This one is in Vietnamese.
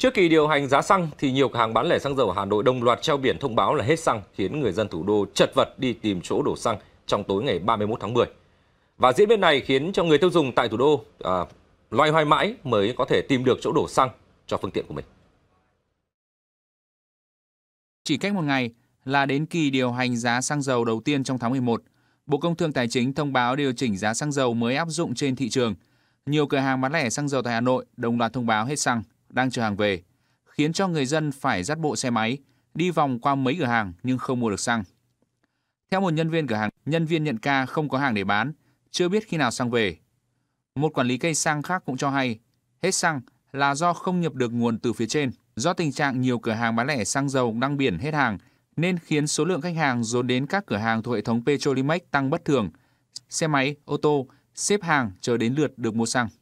Trước kỳ điều hành giá xăng thì nhiều cửa hàng bán lẻ xăng dầu ở Hà Nội đồng loạt treo biển thông báo là hết xăng khiến người dân thủ đô chật vật đi tìm chỗ đổ xăng trong tối ngày 31 tháng 10. Và diễn biến này khiến cho người tiêu dùng tại thủ đô à, loay hoay mãi mới có thể tìm được chỗ đổ xăng cho phương tiện của mình. Chỉ cách một ngày là đến kỳ điều hành giá xăng dầu đầu tiên trong tháng 11, Bộ Công Thương Tài chính thông báo điều chỉnh giá xăng dầu mới áp dụng trên thị trường. Nhiều cửa hàng bán lẻ xăng dầu tại Hà Nội đồng loạt thông báo hết xăng đang chờ hàng về, khiến cho người dân phải dắt bộ xe máy đi vòng qua mấy cửa hàng nhưng không mua được xăng. Theo một nhân viên cửa hàng, nhân viên nhận ca không có hàng để bán, chưa biết khi nào xăng về. Một quản lý cây xăng khác cũng cho hay, hết xăng là do không nhập được nguồn từ phía trên. Do tình trạng nhiều cửa hàng bán lẻ xăng dầu đăng biển hết hàng, nên khiến số lượng khách hàng dồn đến các cửa hàng thuộc hệ thống Petrolimex tăng bất thường. Xe máy, ô tô xếp hàng chờ đến lượt được mua xăng.